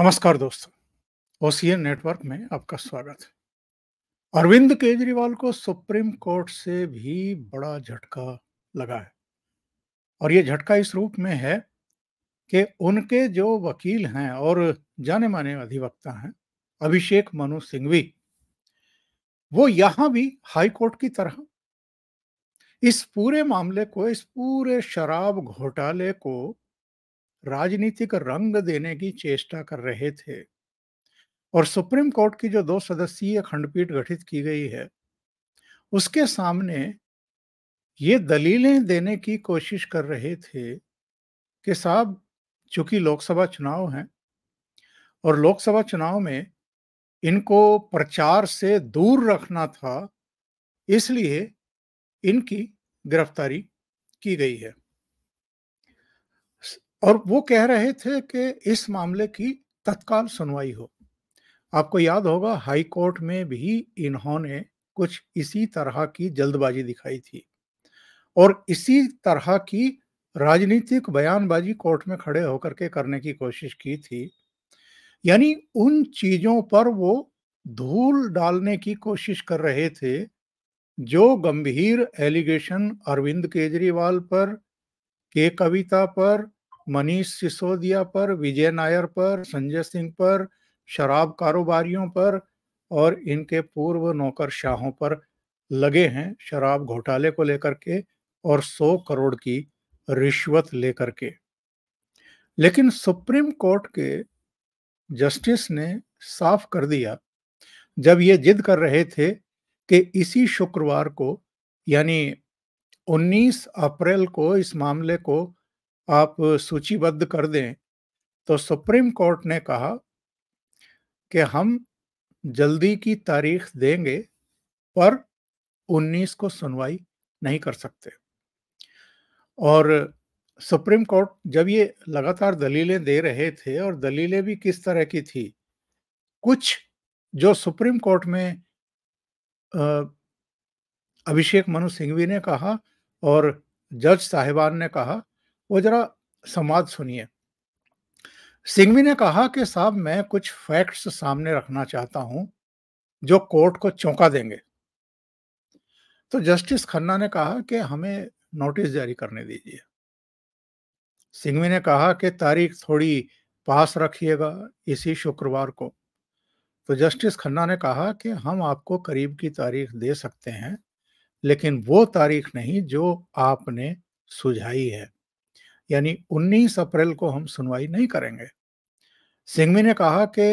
नमस्कार दोस्तों OCA network में आपका स्वागत है अरविंद केजरीवाल को सुप्रीम कोर्ट से भी बड़ा झटका लगा है और ये झटका इस रूप में है कि उनके जो वकील हैं और जाने माने अधिवक्ता हैं अभिषेक मनु सिंघवी वो यहां भी हाई कोर्ट की तरह इस पूरे मामले को इस पूरे शराब घोटाले को राजनीतिक रंग देने की चेष्टा कर रहे थे और सुप्रीम कोर्ट की जो दो सदस्यीय खंडपीठ गठित की गई है उसके सामने ये दलीलें देने की कोशिश कर रहे थे कि साहब चूंकि लोकसभा चुनाव हैं और लोकसभा चुनाव में इनको प्रचार से दूर रखना था इसलिए इनकी गिरफ्तारी की गई है और वो कह रहे थे कि इस मामले की तत्काल सुनवाई हो आपको याद होगा हाई कोर्ट में भी इन्होंने कुछ इसी तरह की जल्दबाजी दिखाई थी और इसी तरह की राजनीतिक बयानबाजी कोर्ट में खड़े होकर के करने की कोशिश की थी यानी उन चीजों पर वो धूल डालने की कोशिश कर रहे थे जो गंभीर एलिगेशन अरविंद केजरीवाल पर के कविता पर मनीष सिसोदिया पर विजय नायर पर संजय सिंह पर शराब कारोबारियों पर और इनके पूर्व नौकर शाहों पर लगे हैं शराब घोटाले को लेकर के और 100 करोड़ की रिश्वत लेकर के लेकिन सुप्रीम कोर्ट के जस्टिस ने साफ कर दिया जब ये जिद कर रहे थे कि इसी शुक्रवार को यानी 19 अप्रैल को इस मामले को आप सूचीबद्ध कर दें तो सुप्रीम कोर्ट ने कहा कि हम जल्दी की तारीख देंगे पर 19 को सुनवाई नहीं कर सकते और सुप्रीम कोर्ट जब ये लगातार दलीलें दे रहे थे और दलीलें भी किस तरह की थी कुछ जो सुप्रीम कोर्ट में अभिषेक मनु सिंघवी ने कहा और जज साहिबान ने कहा वो जरा संवाद सुनिए सिंघवी ने कहा कि साहब मैं कुछ फैक्ट्स सामने रखना चाहता हूं जो कोर्ट को चौंका देंगे तो जस्टिस खन्ना ने कहा कि हमें नोटिस जारी करने दीजिए सिंघवी ने कहा कि तारीख थोड़ी पास रखिएगा इसी शुक्रवार को तो जस्टिस खन्ना ने कहा कि हम आपको करीब की तारीख दे सकते हैं लेकिन वो तारीख नहीं जो आपने सुझाई है यानी 19 अप्रैल को हम सुनवाई नहीं करेंगे सिंघवी ने कहा कि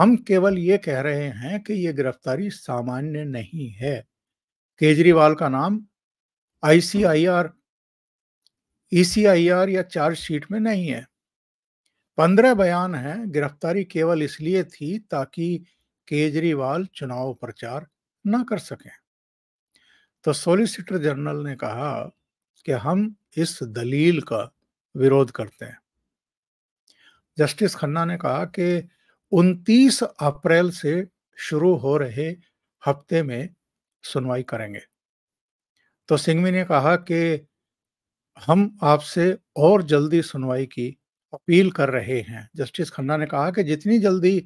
हम केवल ये कह रहे हैं कि ये गिरफ्तारी सामान्य नहीं है केजरीवाल का नाम आईसीआईआर ईसीआईआर या चार्जशीट में नहीं है पंद्रह बयान हैं गिरफ्तारी केवल इसलिए थी ताकि केजरीवाल चुनाव प्रचार ना कर सकें तो सोलिसिटर जनरल ने कहा कि हम इस दलील का विरोध करते हैं जस्टिस खन्ना ने कहा कि 29 अप्रैल से शुरू हो रहे हफ्ते में सुनवाई करेंगे तो सिंघवी ने कहा कि हम आपसे और जल्दी सुनवाई की अपील कर रहे हैं जस्टिस खन्ना ने कहा कि जितनी जल्दी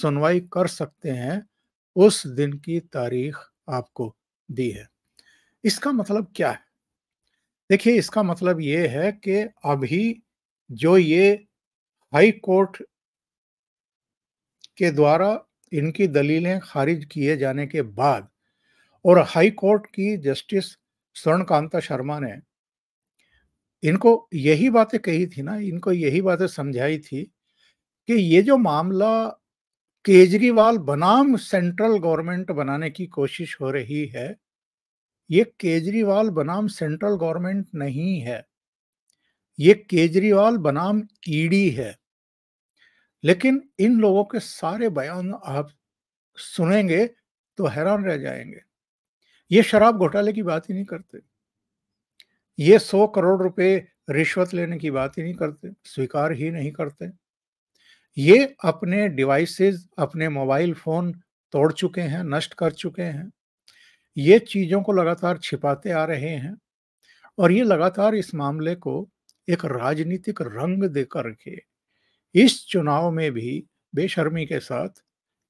सुनवाई कर सकते हैं उस दिन की तारीख आपको दी है इसका मतलब क्या है देखिए इसका मतलब ये है कि अभी जो ये हाई कोर्ट के द्वारा इनकी दलीलें खारिज किए जाने के बाद और हाई कोर्ट की जस्टिस स्वर्णकांता शर्मा ने इनको यही बातें कही थी ना इनको यही बातें समझाई थी कि ये जो मामला केजरीवाल बनाम सेंट्रल गवर्नमेंट बनाने की कोशिश हो रही है ये केजरीवाल बनाम सेंट्रल गवर्नमेंट नहीं है ये केजरीवाल बनाम ईडी है लेकिन इन लोगों के सारे बयान आप सुनेंगे तो हैरान रह जाएंगे ये शराब घोटाले की बात ही नहीं करते ये सौ करोड़ रुपए रिश्वत लेने की बात ही नहीं करते स्वीकार ही नहीं करते ये अपने डिवाइसेस अपने मोबाइल फोन तोड़ चुके हैं नष्ट कर चुके हैं ये चीज़ों को लगातार छिपाते आ रहे हैं और ये लगातार इस मामले को एक राजनीतिक रंग दे करके इस चुनाव में भी बेशर्मी के साथ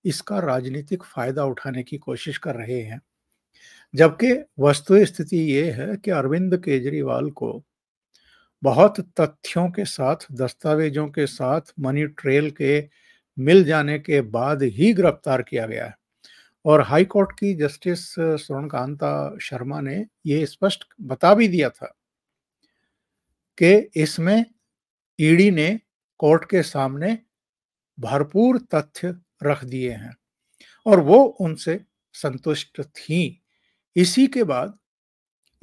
इसका राजनीतिक फायदा उठाने की कोशिश कर रहे हैं जबकि वस्तु स्थिति ये है कि अरविंद केजरीवाल को बहुत तथ्यों के साथ दस्तावेजों के साथ मनी ट्रेल के मिल जाने के बाद ही गिरफ्तार किया गया है और हाई कोर्ट की जस्टिस स्वर्णकांता शर्मा ने ये स्पष्ट बता भी दिया था कि इसमें ईडी ने कोर्ट के सामने भरपूर तथ्य रख दिए हैं और वो उनसे संतुष्ट थी इसी के बाद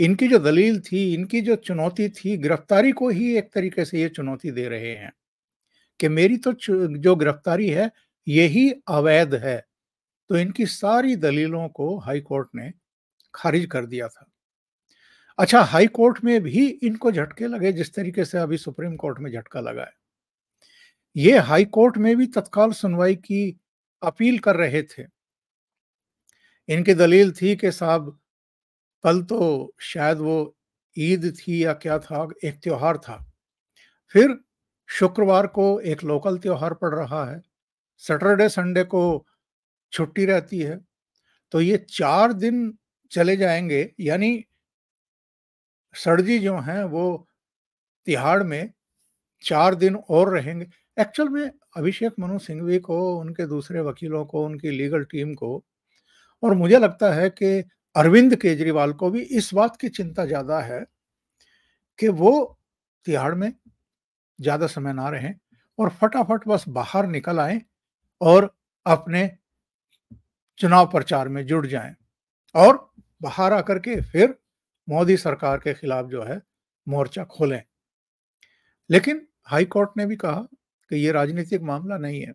इनकी जो दलील थी इनकी जो चुनौती थी गिरफ्तारी को ही एक तरीके से ये चुनौती दे रहे हैं कि मेरी तो जो गिरफ्तारी है यही अवैध है तो इनकी सारी दलीलों को हाई कोर्ट ने खारिज कर दिया था अच्छा हाई कोर्ट में भी इनको झटके लगे जिस तरीके से अभी सुप्रीम कोर्ट में झटका लगा है ये हाई कोर्ट में भी तत्काल सुनवाई की अपील कर रहे थे इनकी दलील थी कि साहब कल तो शायद वो ईद थी या क्या था एक त्योहार था फिर शुक्रवार को एक लोकल त्योहार पड़ रहा है सैटरडे संडे को छुट्टी रहती है तो ये चार दिन चले जाएंगे यानी सरजी जो हैं वो तिहाड़ में चार दिन और रहेंगे एक्चुअल में अभिषेक मनु सिंघवी को उनके दूसरे वकीलों को उनकी लीगल टीम को और मुझे लगता है कि अरविंद केजरीवाल को भी इस बात की चिंता ज़्यादा है कि वो तिहाड़ में ज़्यादा समय ना रहें और फटाफट बस बाहर निकल आए और अपने चुनाव प्रचार में जुट जाएं और बाहर आकर के फिर मोदी सरकार के खिलाफ जो है मोर्चा खोलें लेकिन हाई कोर्ट ने भी कहा कि ये राजनीतिक मामला नहीं है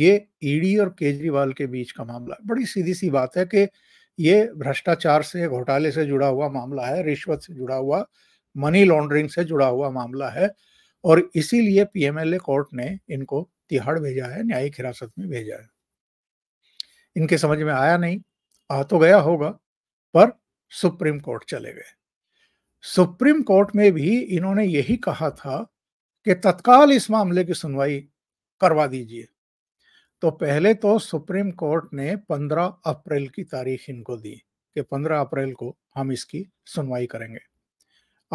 ये ईडी और केजरीवाल के बीच का मामला है बड़ी सीधी सी बात है कि ये भ्रष्टाचार से घोटाले से जुड़ा हुआ मामला है रिश्वत से जुड़ा हुआ मनी लॉन्ड्रिंग से जुड़ा हुआ मामला है और इसीलिए पीएमएलए कोर्ट ने इनको तिहाड़ भेजा है न्यायिक हिरासत में भेजा है इनके समझ में आया नहीं आ तो गया होगा पर सुप्रीम कोर्ट चले गए सुप्रीम कोर्ट में भी इन्होंने यही कहा था कि तत्काल इस मामले की सुनवाई करवा दीजिए तो पहले तो सुप्रीम कोर्ट ने 15 अप्रैल की तारीख इनको दी कि 15 अप्रैल को हम इसकी सुनवाई करेंगे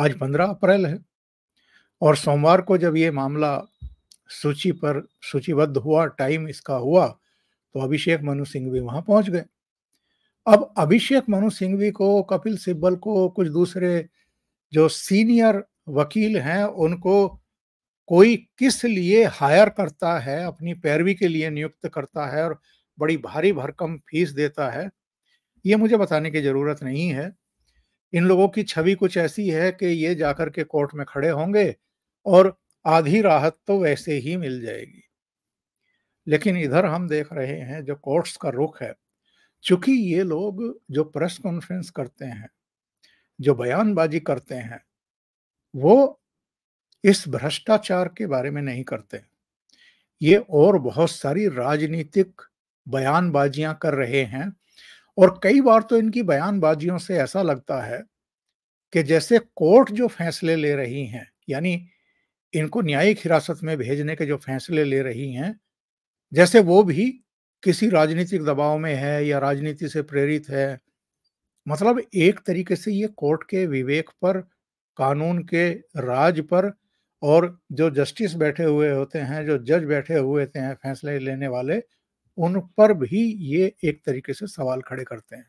आज 15 अप्रैल है और सोमवार को जब ये मामला सूची पर सूचीबद्ध हुआ टाइम इसका हुआ तो अभिषेक मनु सिंह भी वहां पहुंच गए अब अभिषेक मनु सिंघवी को कपिल सिब्बल को कुछ दूसरे जो सीनियर वकील हैं उनको कोई किस लिए हायर करता है अपनी पैरवी के लिए नियुक्त करता है और बड़ी भारी भरकम फीस देता है ये मुझे बताने की ज़रूरत नहीं है इन लोगों की छवि कुछ ऐसी है कि ये जाकर के कोर्ट में खड़े होंगे और आधी राहत तो वैसे ही मिल जाएगी लेकिन इधर हम देख रहे हैं जो कोर्ट्स का रुख है चूंकि ये लोग जो प्रेस कॉन्फ्रेंस करते हैं जो बयानबाजी करते हैं वो इस भ्रष्टाचार के बारे में नहीं करते ये और बहुत सारी राजनीतिक बयानबाजियां कर रहे हैं और कई बार तो इनकी बयानबाजियों से ऐसा लगता है कि जैसे कोर्ट जो फैसले ले रही हैं यानी इनको न्यायिक हिरासत में भेजने के जो फैसले ले रही हैं जैसे वो भी किसी राजनीतिक दबाव में है या राजनीति से प्रेरित है मतलब एक तरीके से ये कोर्ट के विवेक पर कानून के राज पर और जो जस्टिस बैठे हुए होते हैं जो जज बैठे हुए होते हैं फैसले लेने वाले उन पर भी ये एक तरीके से सवाल खड़े करते हैं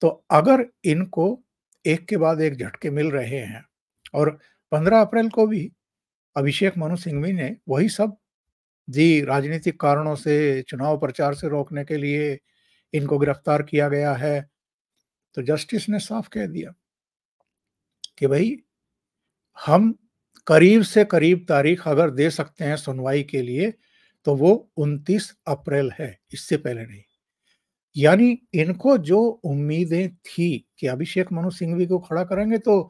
तो अगर इनको एक के बाद एक झटके मिल रहे हैं और 15 अप्रैल को भी अभिषेक मनु सिंघवी ने वही सब जी, राजनीतिक कारणों से, चुनाव प्रचार से रोकने के लिए इनको गिरफ्तार किया गया है। तो जस्टिस ने साफ कह दिया कि भाई हम करीब से करीब तारीख अगर दे सकते हैं सुनवाई के लिए तो वो 29 अप्रैल है, इससे पहले नहीं। यानी इनको जो उम्मीदें थी कि अभिषेक मनु सिंघवी को खड़ा करेंगे तो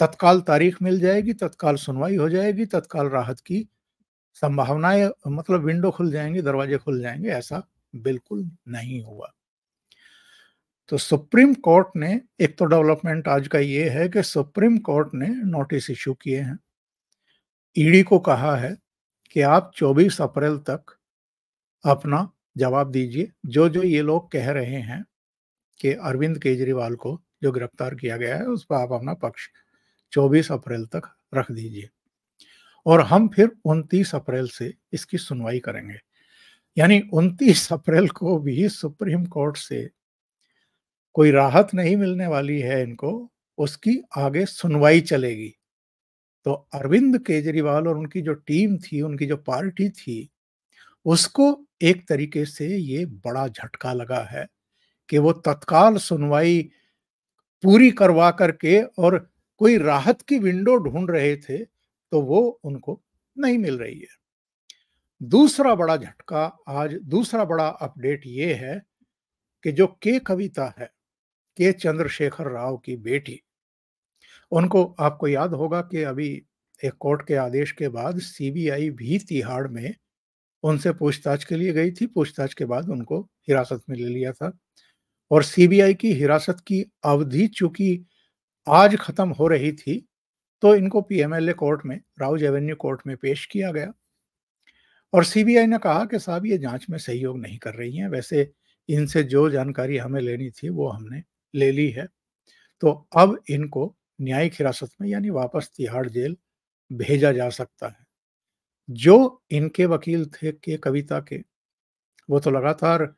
तत्काल तारीख मिल जाएगी, तत्काल सुनवाई हो जाएगी, तत्काल राहत की संभावनाएं मतलब विंडो खुल जाएंगे दरवाजे खुल जाएंगे ऐसा बिल्कुल नहीं हुआ तो सुप्रीम कोर्ट ने एक तो डेवलपमेंट आज का ये है कि सुप्रीम कोर्ट ने नोटिस इशू किए हैं ईडी e को कहा है कि आप 24 अप्रैल तक अपना जवाब दीजिए जो जो ये लोग कह रहे हैं कि अरविंद केजरीवाल को जो गिरफ्तार किया गया है उस पर आप अपना पक्ष 24 अप्रैल तक रख दीजिए और हम फिर 29 अप्रैल से इसकी सुनवाई करेंगे यानी 29 अप्रैल को भी सुप्रीम कोर्ट से कोई राहत नहीं मिलने वाली है इनको उसकी आगे सुनवाई चलेगी तो अरविंद केजरीवाल और उनकी जो टीम थी उनकी जो पार्टी थी उसको एक तरीके से ये बड़ा झटका लगा है कि वो तत्काल सुनवाई पूरी करवा करके और कोई राहत की विंडो ढूंढ रहे थे तो वो उनको नहीं मिल रही है दूसरा बड़ा झटका आज दूसरा बड़ा अपडेट ये है कि जो के कविता है के चंद्रशेखर राव की बेटी उनको आपको याद होगा कि अभी एक कोर्ट के आदेश के बाद सीबीआई भी तिहाड़ में उनसे पूछताछ के लिए गई थी पूछताछ के बाद उनको हिरासत में ले लिया था और सीबीआई की हिरासत की अवधि चूंकि आज खत्म हो रही थी तो इनको पीएमएलए कोर्ट में राउज एवेन्यू कोर्ट में पेश किया गया और सीबीआई ने कहा कि साहब ये जांच में सहयोग नहीं कर रही हैं वैसे इनसे जो जानकारी हमें लेनी थी वो हमने ले ली है तो अब इनको न्यायिक हिरासत में यानी वापस तिहाड़ जेल भेजा जा सकता है जो इनके वकील थे के कविता के वो तो लगातार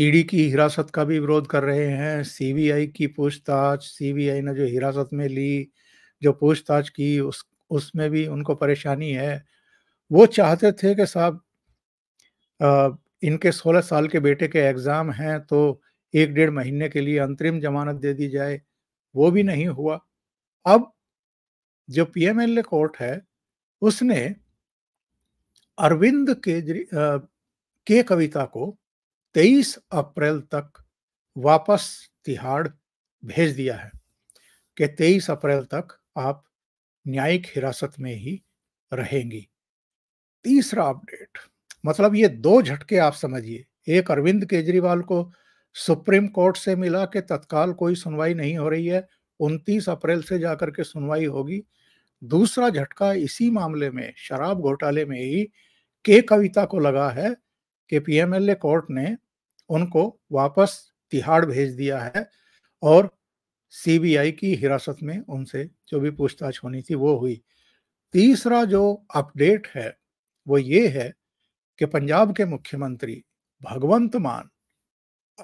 ईडी e की हिरासत का भी विरोध कर रहे हैं सीबीआई की पूछताछ सीबीआई ने जो हिरासत में ली जो पूछताछ की उस उसमें भी उनको परेशानी है वो चाहते थे कि साहब इनके 16 साल के बेटे के एग्ज़ाम हैं तो एक डेढ़ महीने के लिए अंतरिम जमानत दे दी जाए वो भी नहीं हुआ अब जो पीएमएलए कोर्ट है उसने अरविंद केजरी के कविता को 23 अप्रैल तक वापस तिहाड़ भेज दिया है कि 23 अप्रैल तक आप न्यायिक हिरासत में ही रहेंगी तीसरा अपडेट मतलब ये दो झटके आप समझिए एक अरविंद केजरीवाल को सुप्रीम कोर्ट से मिला के तत्काल कोई सुनवाई नहीं हो रही है उनतीस अप्रैल से जाकर के सुनवाई होगी दूसरा झटका इसी मामले में शराब घोटाले में ही के कविता को लगा है कि पीएमएलए कोर्ट ने उनको वापस तिहाड़ भेज दिया है और सीबीआई की हिरासत में उनसे जो भी पूछताछ होनी थी वो हुई तीसरा जो अपडेट है वो ये है कि पंजाब के मुख्यमंत्री भगवंत मान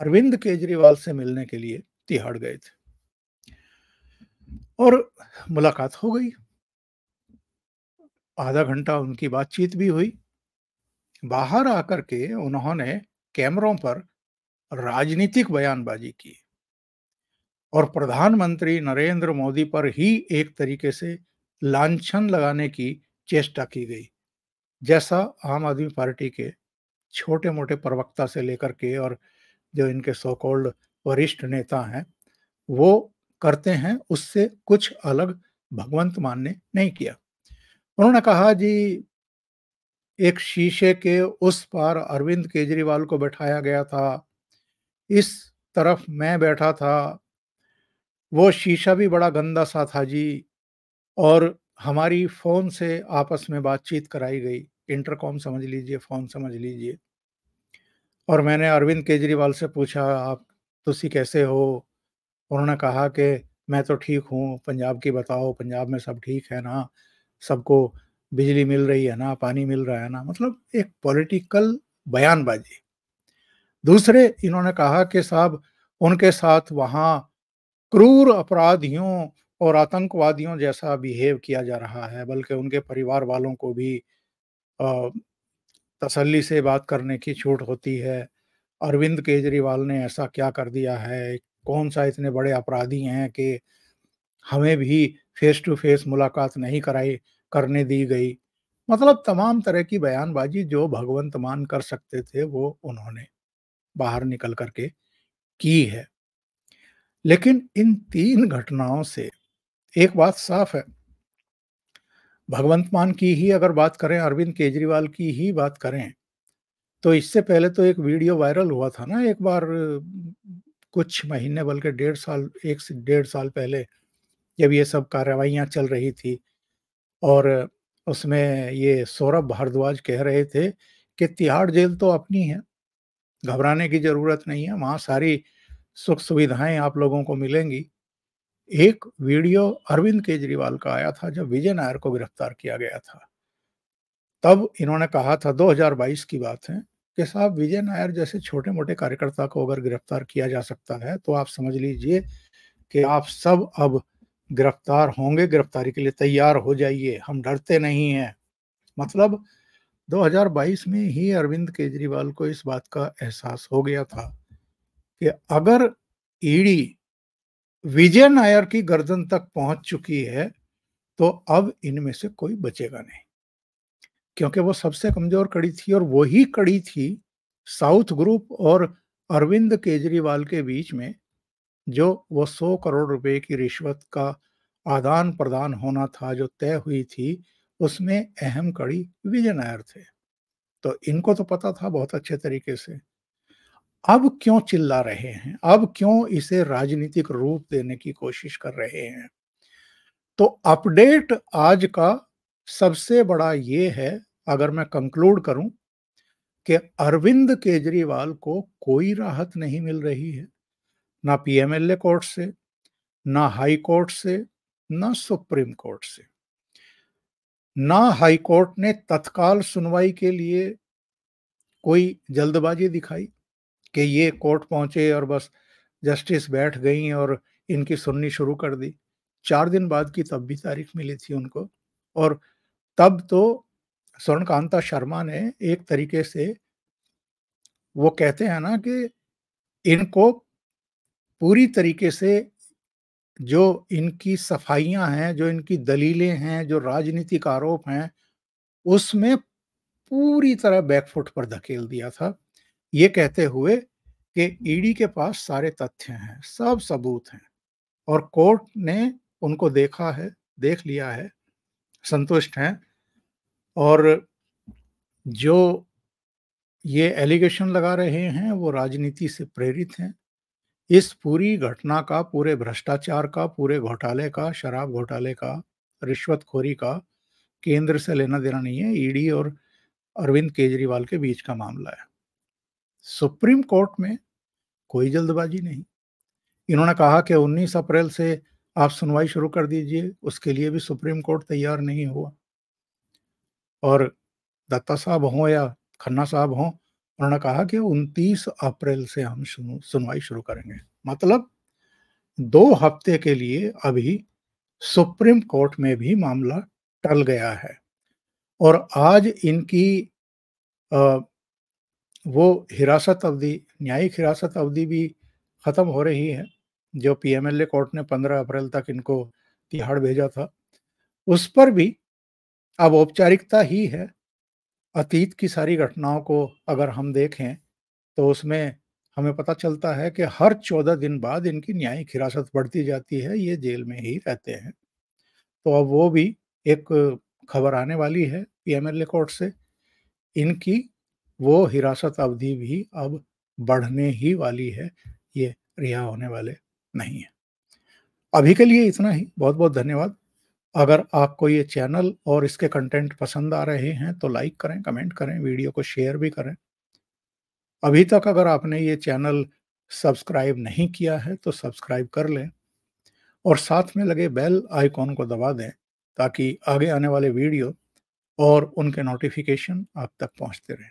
अरविंद केजरीवाल से मिलने के लिए तिहाड़ गए थे और मुलाकात हो गई आधा घंटा उनकी बातचीत भी हुई बाहर आकर के उन्होंने कैमरों पर राजनीतिक बयानबाजी की और प्रधानमंत्री नरेंद्र मोदी पर ही एक तरीके से लाछन लगाने की चेष्टा की गई जैसा आम आदमी पार्टी के छोटे मोटे प्रवक्ता से लेकर के और जो इनके सोकोल्ड वरिष्ठ नेता हैं वो करते हैं उससे कुछ अलग भगवंत मान ने नहीं किया उन्होंने कहा जी एक शीशे के उस पार अरविंद केजरीवाल को बैठाया गया था इस तरफ मैं बैठा था वो शीशा भी बड़ा गंदा सा था जी और हमारी फ़ोन से आपस में बातचीत कराई गई इंटरकॉम समझ लीजिए फ़ोन समझ लीजिए और मैंने अरविंद केजरीवाल से पूछा आप तुसी कैसे हो उन्होंने कहा कि मैं तो ठीक हूँ पंजाब की बताओ पंजाब में सब ठीक है ना सबको बिजली मिल रही है ना पानी मिल रहा है ना मतलब एक पॉलिटिकल बयानबाजी दूसरे इन्होंने कहा कि साहब उनके साथ वहाँ क्रूर अपराधियों और आतंकवादियों जैसा बिहेव किया जा रहा है बल्कि उनके परिवार वालों को भी तसल्ली से बात करने की छूट होती है अरविंद केजरीवाल ने ऐसा क्या कर दिया है कौन सा इतने बड़े अपराधी हैं कि हमें भी फेस टू फेस मुलाकात नहीं कराई करने दी गई मतलब तमाम तरह की बयानबाजी जो भगवंत मान कर सकते थे वो उन्होंने बाहर निकल करके की है लेकिन इन तीन घटनाओं से एक बात साफ है भगवंत मान की ही अगर बात करें अरविंद केजरीवाल की ही बात करें तो इससे पहले तो एक वीडियो वायरल हुआ था ना एक बार कुछ महीने बल्कि डेढ़ साल एक से डेढ़ साल पहले जब ये सब कार्रवाइयाँ चल रही थी और उसमें ये सौरभ भारद्वाज कह रहे थे कि तिहाड़ जेल तो अपनी है घबराने की जरूरत नहीं है वहाँ सारी सुख सुविधाएं आप लोगों को मिलेंगी एक वीडियो अरविंद केजरीवाल का आया था जब विजय नायर को गिरफ्तार किया गया था तब इन्होंने कहा था 2022 की बात है कि साहब विजय नायर जैसे छोटे मोटे कार्यकर्ता को अगर गिरफ्तार किया जा सकता है तो आप समझ लीजिए कि आप सब अब गिरफ्तार होंगे गिरफ्तारी के लिए तैयार हो जाइए हम डरते नहीं हैं मतलब 2022 में ही अरविंद केजरीवाल को इस बात का एहसास हो गया था कि अगर ईडी विजय नायर की गर्दन तक पहुंच चुकी है तो अब इनमें से कोई बचेगा नहीं क्योंकि वो सबसे कमजोर कड़ी थी और वही कड़ी थी साउथ ग्रुप और अरविंद केजरीवाल के बीच में जो वो सौ करोड़ रुपए की रिश्वत का आदान प्रदान होना था जो तय हुई थी उसमें अहम कड़ी विजय नायर थे तो इनको तो पता था बहुत अच्छे तरीके से अब क्यों चिल्ला रहे हैं अब क्यों इसे राजनीतिक रूप देने की कोशिश कर रहे हैं तो अपडेट आज का सबसे बड़ा ये है अगर मैं कंक्लूड करूं कि अरविंद केजरीवाल को कोई राहत नहीं मिल रही है ना पीएमएलए कोर्ट से ना हाई कोर्ट से ना सुप्रीम कोर्ट से ना हाई कोर्ट ने तत्काल सुनवाई के लिए कोई जल्दबाजी दिखाई कि ये कोर्ट पहुंचे और बस जस्टिस बैठ गई और इनकी सुननी शुरू कर दी चार दिन बाद की तब भी तारीख मिली थी उनको और तब तो स्वर्णकांता शर्मा ने एक तरीके से वो कहते हैं ना कि इनको पूरी तरीके से जो इनकी सफाइयां हैं जो इनकी दलीलें हैं जो राजनीतिक आरोप हैं उसमें पूरी तरह बैकफुट पर धकेल दिया था ये कहते हुए कि ईडी के पास सारे तथ्य हैं सब सबूत हैं और कोर्ट ने उनको देखा है देख लिया है संतुष्ट हैं और जो ये एलिगेशन लगा रहे हैं वो राजनीति से प्रेरित हैं इस पूरी घटना का पूरे भ्रष्टाचार का पूरे घोटाले का शराब घोटाले का रिश्वतखोरी का केंद्र से लेना देना नहीं है ईडी और अरविंद केजरीवाल के बीच का मामला है सुप्रीम कोर्ट में कोई जल्दबाजी नहीं इन्होंने कहा कि 19 अप्रैल से आप सुनवाई शुरू कर दीजिए उसके लिए भी सुप्रीम कोर्ट तैयार नहीं हुआ और दत्ता साहब हों या खन्ना साहब हों उन्होंने कहा कि 29 अप्रैल से हम सुनवाई शुरू करेंगे मतलब दो हफ्ते के लिए अभी सुप्रीम कोर्ट में भी मामला टल गया है और आज इनकी वो हिरासत अवधि न्यायिक हिरासत अवधि भी ख़त्म हो रही है जो पीएमएलए कोर्ट ने 15 अप्रैल तक इनको तिहाड़ भेजा था उस पर भी अब औपचारिकता ही है अतीत की सारी घटनाओं को अगर हम देखें तो उसमें हमें पता चलता है कि हर चौदह दिन बाद इनकी न्यायिक हिरासत बढ़ती जाती है ये जेल में ही रहते हैं तो अब वो भी एक खबर आने वाली है पीएमएलए कोर्ट से इनकी वो हिरासत अवधि भी अब बढ़ने ही वाली है ये रिहा होने वाले नहीं है अभी के लिए इतना ही बहुत बहुत धन्यवाद अगर आपको ये चैनल और इसके कंटेंट पसंद आ रहे हैं तो लाइक करें कमेंट करें वीडियो को शेयर भी करें अभी तक अगर आपने ये चैनल सब्सक्राइब नहीं किया है तो सब्सक्राइब कर लें और साथ में लगे बेल आइकॉन को दबा दें ताकि आगे आने वाले वीडियो और उनके नोटिफिकेशन आप तक पहुंचते रहें